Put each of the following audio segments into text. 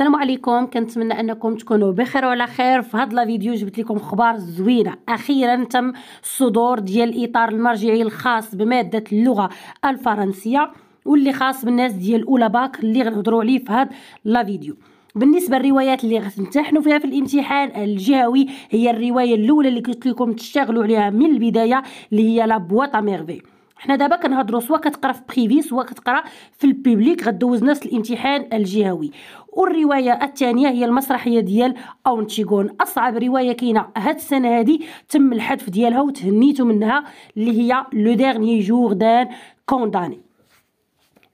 السلام عليكم كنتمنى انكم تكونوا بخير وعلى خير في هاد الفيديو جبت لكم اخبار زوينه اخيرا تم صدور ديال الاطار المرجعي الخاص بماده اللغه الفرنسيه واللي خاص بالناس ديال اولى باك اللي غنهضروا عليه في هاد لا فيديو بالنسبه للروايات اللي غتمتحنوا فيها في الامتحان الجهوي هي الروايه الاولى اللي قلت لكم تشتغلوا عليها من البدايه اللي هي لا بواط ميرفي حنا دابا كنهضروا سوا كتقرا في بريفي سوا كتقرا في البيبليك غدوز ناس الامتحان الجهوي والروايه الثانيه هي المسرحيه ديال اونتيغون اصعب روايه كاينه هاد السنه هادي تم الحذف ديالها وتهنيتو منها اللي هي لو ديرني جور دان كونداني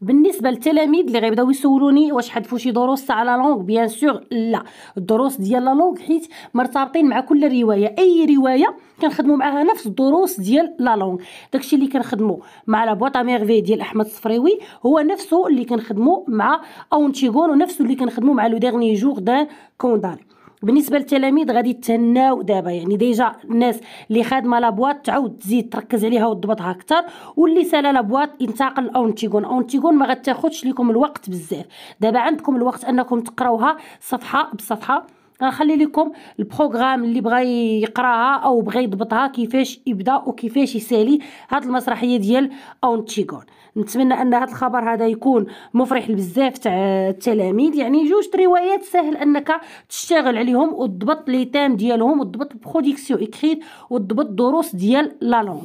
بالنسبه للتلاميذ اللي غيبداو يسولوني واش حذفوا شي دروس تاع لا لونغ بيان سور لا الدروس ديال لا لونغ حيت مرتبطين مع كل روايه اي روايه كنخدموا معاها نفس الدروس ديال لا لونغ داكشي اللي كنخدموا مع لا بواط ميرفي ديال احمد الصفريوي هو نفسه اللي كنخدموا مع اونتيغون ونفسه اللي كنخدموا مع لو ديرني جور دان كونداري بالنسبه للتلاميذ غادي تناو دابا يعني ديجا الناس اللي خادمه لابواط تعاود تزيد تركز عليها وتضبطها اكثر واللي سالا لابواط ينتقل لاونتيغون اونتيغون ما غتاخذش لكم الوقت بزاف دابا عندكم الوقت انكم تقراوها صفحه بصفحه غنخلي لكم البروغرام اللي بغى يقراها او بغى يضبطها كيفاش يبدا وكيفاش يسالي هاد المسرحيه ديال اونتيغون نتمنى ان هاد الخبر هذا يكون مفرح لبزاف تاع التلاميذ يعني جوج روايات سهل انك تشتغل عليهم وتضبط لي تام ديالهم وتضبط بروديكسيون اكريت وتضبط دروس ديال لا لونغ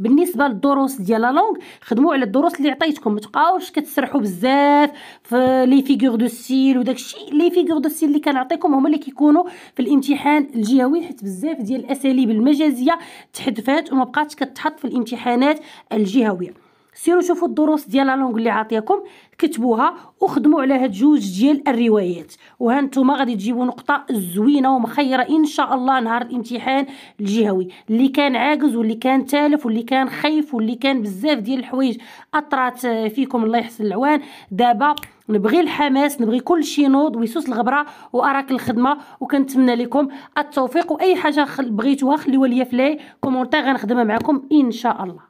بالنسبه للدروس ديال لا خدموا على الدروس اللي عطيتكم ما تبقاوش كتسرحوا بزاف في لي فيغور دو سيل وداك الشيء لي فيغور دو سيل اللي كنعطيكم هما اللي كيكونوا في الامتحان الجهوي حيت بزاف ديال الاساليب المجازيه تحذفات وما بقاتش كتحط في الامتحانات الجهويه سيروا شوفوا الدروس ديال لونغ اللي عاطياكم كتبوها وخدموا على هاد جوج ديال الروايات وهانتوما غادي تجيبوا نقطه زوينه ومخيره ان شاء الله نهار الامتحان الجهوي اللي كان عاجز واللي كان تالف واللي كان خايف واللي كان بزاف ديال الحوايج اطرات آه، فيكم الله يحسن العوان دابا نبغي الحماس نبغي كل شيء نوض ويسوس الغبره واراك الخدمه وكنتمنى لكم التوفيق واي حاجه بغيتوها خليوها ليا في لاي كومونتير غنخدمها معكم ان شاء الله